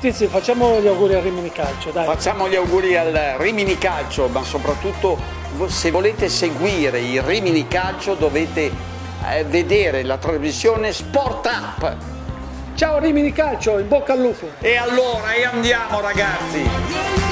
Tizi, facciamo gli auguri al Rimini Calcio, dai. Facciamo gli auguri al Rimini Calcio, ma soprattutto se volete seguire il Rimini Calcio dovete eh, vedere la trasmissione Sport Up. Ciao Rimini Calcio, in bocca al lupo. E allora, e andiamo ragazzi.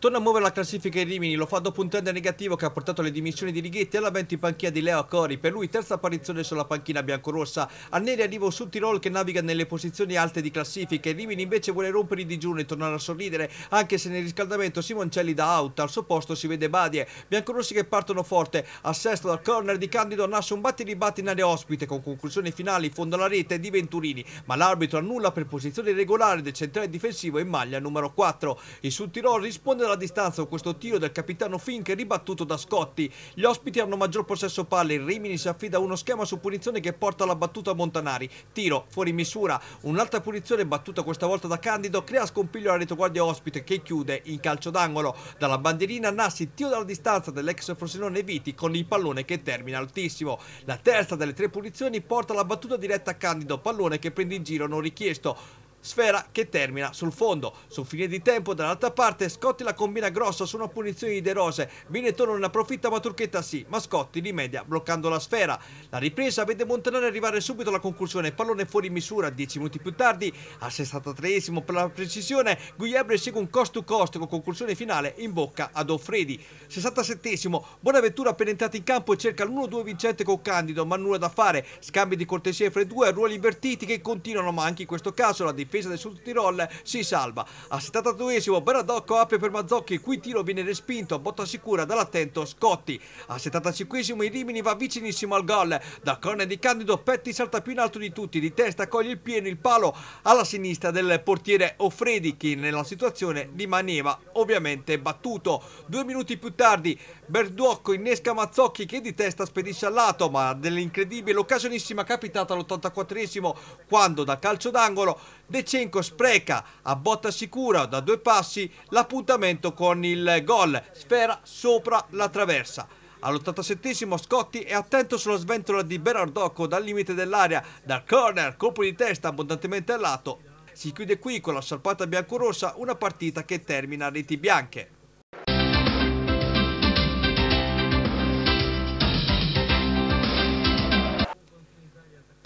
Torna a muovere la classifica in Rimini, lo fa dopo un trend negativo che ha portato alle dimissioni di Righetti e all'avvento in panchina di Leo Cori. Per lui terza apparizione sulla panchina biancorossa. A Neri arriva un Tirol che naviga nelle posizioni alte di classifica. Rimini invece vuole rompere il digiuno e tornare a sorridere, anche se nel riscaldamento Simoncelli da out. Al suo posto si vede Badie. Biancorossi che partono forte. A sesto dal corner di Candido nasce un batti ribatti in area ospite con conclusione finale in fondo alla rete di Venturini. Ma l'arbitro annulla per posizione irregolare del centrale difensivo in maglia numero 4. Il Tirol risponde dalla distanza questo tiro del capitano Fink ribattuto da Scotti. Gli ospiti hanno maggior possesso palle, il Rimini si affida a uno schema su punizione che porta alla battuta a Montanari. Tiro fuori misura, un'altra punizione battuta questa volta da Candido crea scompiglio alla retroguardia ospite che chiude in calcio d'angolo. Dalla bandierina Nassi tiro dalla distanza dell'ex Frosinone Viti con il pallone che termina altissimo. La terza delle tre punizioni porta alla battuta diretta a Candido, pallone che prende in giro non richiesto sfera che termina sul fondo. Sul fine di tempo, dall'altra parte, Scotti la combina grossa su una punizione di De Rose. Benetton ne approfitta, ma Turchetta sì, ma Scotti rimedia bloccando la sfera. La ripresa vede Montanari arrivare subito alla conclusione. Pallone fuori misura, 10 minuti più tardi, al 63esimo per la precisione, Guglielmo segue un cost to cost con conclusione finale in bocca ad Offredi. 67esimo, Bonaventura appena entrato in campo e cerca l'1-2 vincente con Candido, ma nulla da fare. Scambi di cortesia fra i due, ruoli invertiti che continuano, ma anche in questo caso la difesa difesa del Sud Tirol si salva. A 72esimo Beradocco apre per Mazzocchi, cui tiro viene respinto a botta sicura dall'attento Scotti. A 75esimo il Rimini va vicinissimo al gol. Da corner di Candido Petti salta più in alto di tutti, di testa coglie il pieno il palo alla sinistra del portiere Offredi che nella situazione rimaneva ovviamente battuto. Due minuti più tardi Berduocco innesca Mazzocchi che di testa spedisce al lato ma dell'incredibile occasionissima capitata all'84esimo quando da calcio d'angolo Shevchenko spreca a botta sicura da due passi l'appuntamento con il gol, sfera sopra la traversa. All'87 Scotti è attento sulla sventola di Berardocco dal limite dell'area, dal corner, colpo di testa abbondantemente a lato. Si chiude qui con la sciarpata biancorossa una partita che termina a reti bianche.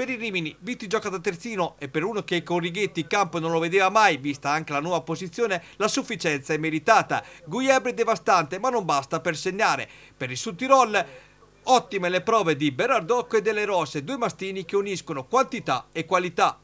Per il Rimini, Vitti gioca da terzino e per uno che con Righetti in campo non lo vedeva mai, vista anche la nuova posizione, la sufficienza è meritata. Guiebre devastante, ma non basta per segnare. Per il Sud Tirol, ottime le prove di Berardocco e delle Rosse, due mastini che uniscono quantità e qualità.